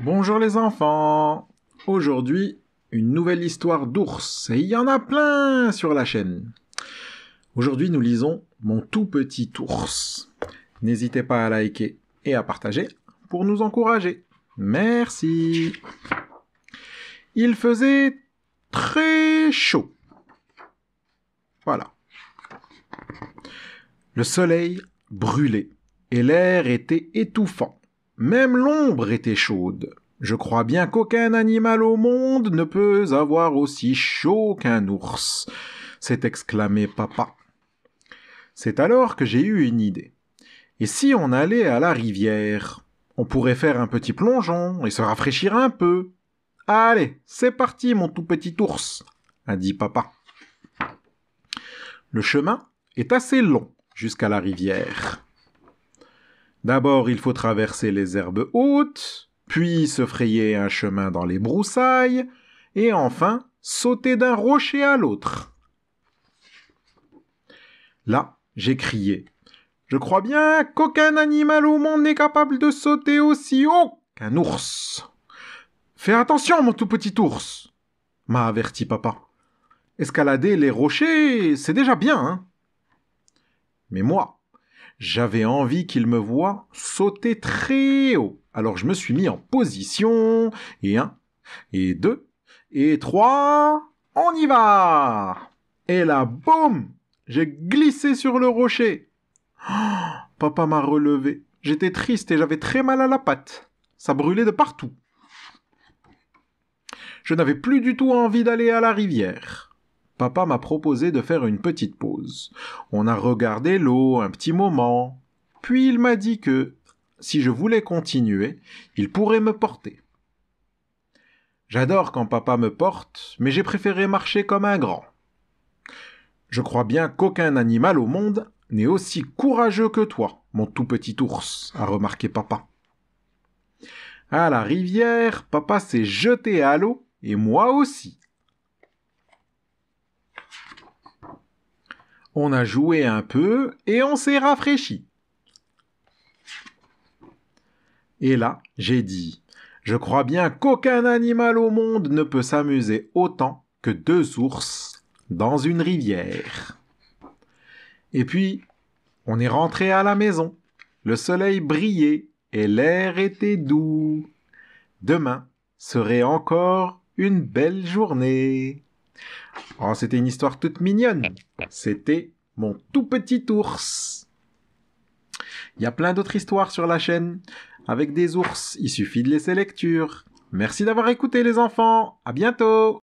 Bonjour les enfants Aujourd'hui, une nouvelle histoire d'ours, et il y en a plein sur la chaîne. Aujourd'hui, nous lisons Mon tout petit ours. N'hésitez pas à liker et à partager pour nous encourager. Merci Il faisait très chaud. Voilà. Le soleil brûlait et l'air était étouffant. Même l'ombre était chaude. Je crois bien qu'aucun animal au monde ne peut avoir aussi chaud qu'un ours, s'est exclamé papa. C'est alors que j'ai eu une idée. Et si on allait à la rivière On pourrait faire un petit plongeon et se rafraîchir un peu. Allez, c'est parti, mon tout petit ours, a dit papa. Le chemin est assez long jusqu'à la rivière. D'abord, il faut traverser les herbes hautes, puis se frayer un chemin dans les broussailles, et enfin sauter d'un rocher à l'autre. Là, j'ai crié. Je crois bien qu'aucun animal au monde n'est capable de sauter aussi haut qu'un ours. Fais attention, mon tout petit ours, m'a averti papa. Escalader les rochers, c'est déjà bien. Hein Mais moi, j'avais envie qu'il me voie sauter très haut. Alors je me suis mis en position. Et un, et deux, et trois, on y va Et là, boum J'ai glissé sur le rocher. Oh, papa m'a relevé. J'étais triste et j'avais très mal à la patte. Ça brûlait de partout. Je n'avais plus du tout envie d'aller à la rivière papa m'a proposé de faire une petite pause. On a regardé l'eau un petit moment. Puis il m'a dit que, si je voulais continuer, il pourrait me porter. J'adore quand papa me porte, mais j'ai préféré marcher comme un grand. Je crois bien qu'aucun animal au monde n'est aussi courageux que toi, mon tout petit ours, a remarqué papa. À la rivière, papa s'est jeté à l'eau, et moi aussi, on a joué un peu et on s'est rafraîchi. Et là, j'ai dit, je crois bien qu'aucun animal au monde ne peut s'amuser autant que deux ours dans une rivière. Et puis, on est rentré à la maison. Le soleil brillait et l'air était doux. Demain serait encore une belle journée. Oh, c'était une histoire toute mignonne. C'était mon tout petit ours. Il y a plein d'autres histoires sur la chaîne. Avec des ours, il suffit de laisser lecture. Merci d'avoir écouté les enfants. À bientôt.